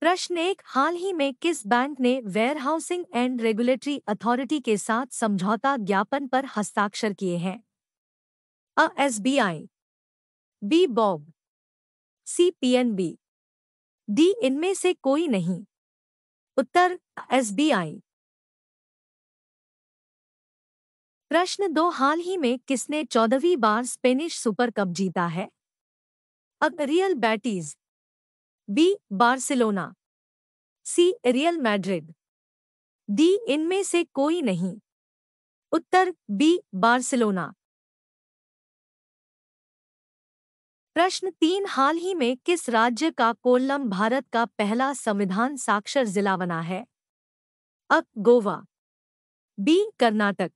प्रश्न एक हाल ही में किस बैंक ने वेयरहाउसिंग एंड रेगुलेटरी अथॉरिटी के साथ समझौता ज्ञापन पर हस्ताक्षर किए हैं A S B I B BOB C P N B D इनमें से कोई नहीं उत्तर एस बी आई प्रश्न दो हाल ही में किसने चौदहवीं बार स्पेनिश सुपर कप जीता है A Real Betis B Barcelona C Real Madrid D इनमें से कोई नहीं उत्तर बी बार्सिलोना प्रश्न तीन हाल ही में किस राज्य का कोल्लम भारत का पहला संविधान साक्षर जिला बना है A Goa B Karnataka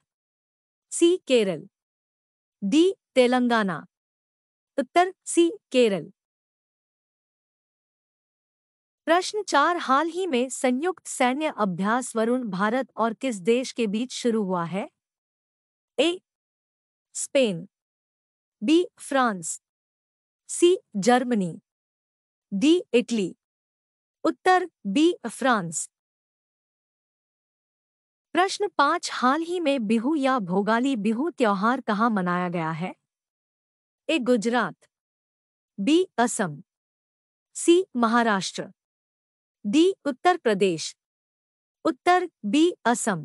C Kerala D Telangana उत्तर सी केरल प्रश्न चार हाल ही में संयुक्त सैन्य अभ्यास वरुण भारत और किस देश के बीच शुरू हुआ है A Spain B France C Germany D Italy उत्तर बी फ्रांस प्रश्न पांच हाल ही में बिहू या भोगाली बिहू त्योहार कहाँ मनाया गया है A Gujarat B Assam C Maharashtra D Uttar Pradesh उत्तर बी असम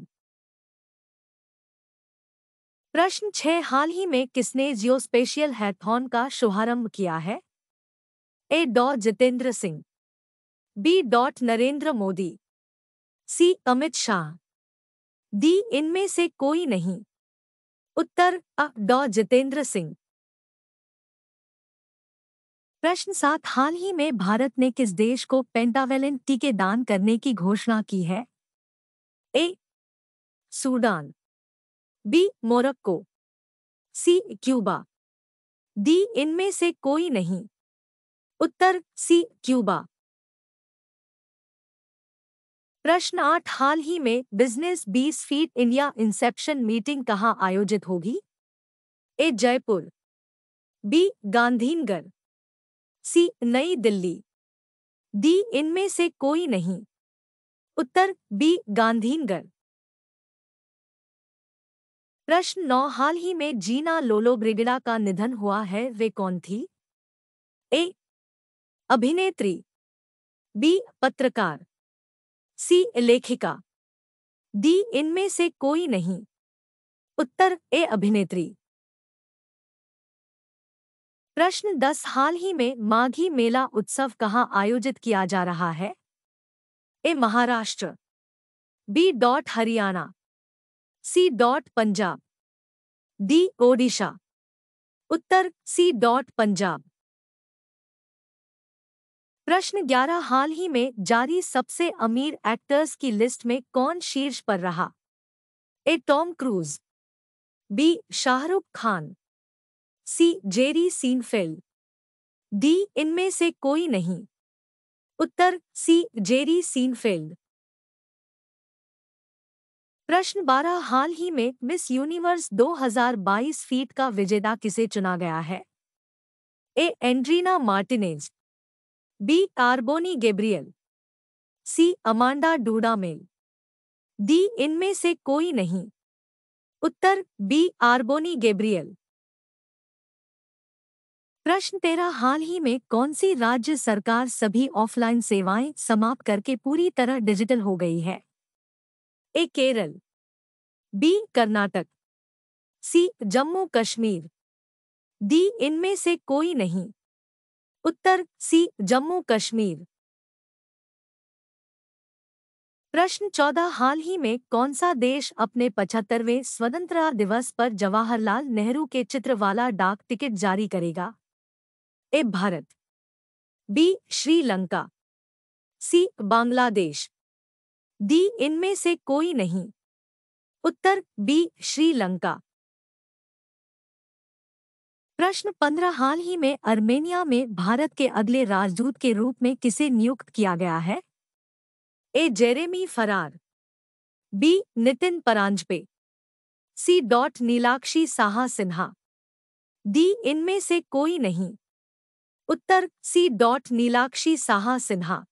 प्रश्न छह हाल ही में किसने जियो स्पेशियल हैथॉन का शुभारंभ किया है A Dr Jitendra Singh B dot Narendra Modi C Amit Shah D इनमें से कोई नहीं उत्तर अ डॉ जितेंद्र सिंह प्रश्न सात हाल ही में भारत ने किस देश को पेंटावेलिन टीके दान करने की घोषणा की है A Sudan B Morocco C Cuba D इनमें से कोई नहीं उत्तर सी क्यूबा प्रश्न आठ हाल ही में बिजनेस बीस फीट इंडिया इंसेप्शन मीटिंग कहाँ आयोजित होगी A Jaipur B Gandhinagar C Nai Delhi D इनमें से कोई नहीं उत्तर बी गांधीनगर प्रश्न नौ हाल ही में जीना लोलो ब्रिगेडा का निधन हुआ है वे कौन थी ए अभिनेत्री बी पत्रकार सी लेखिका डी इनमें से कोई नहीं उत्तर ए अभिनेत्री प्रश्न दस हाल ही में माघी मेला उत्सव कहाँ आयोजित किया जा रहा है A Maharashtra B dot Haryana C dot Punjab D Odisha उत्तर सी डॉट पंजाब प्रश्न ग्यारह हाल ही में जारी सबसे अमीर एक्टर्स की लिस्ट में कौन शीर्ष पर रहा A Tom Cruise B Shahrukh Khan C Jerry Seinfeld D इनमें से कोई नहीं उत्तर सी जेरी सीनफेल्ड प्रश्न 12 हाल ही में मिस यूनिवर्स 2022 फीट का विजेता किसे चुना गया है A Andreina Martinez B Carboni Gabriel C Amanda Dudamel D इनमें से कोई नहीं उत्तर बी आर्बोनी गेब्रियल प्रश्न तेरह हाल ही में कौन सी राज्य सरकार सभी ऑफलाइन सेवाएं समाप्त करके पूरी तरह डिजिटल हो गई है A Kerala B Karnataka C Jammu Kashmir D इनमें से कोई नहीं उत्तर सी जम्मू कश्मीर प्रश्न चौदह हाल ही में कौन सा देश अपने पचहत्तरवें स्वतंत्रता दिवस पर जवाहरलाल नेहरू के चित्र वाला डाक टिकट जारी करेगा A Bharat B Sri Lanka C Bangladesh D इनमें से कोई नहीं उत्तर बी श्रीलंका प्रश्न पंद्रह हाल ही में अर्मेनिया में भारत के अगले राजदूत के रूप में किसे नियुक्त किया गया है A Jeremy Farrar B Nitin Paranjpe C dot Nilakshi Saha Sinha D इनमें से कोई नहीं उत्तर सी डॉट नीलाक्षी साहा सिन्हा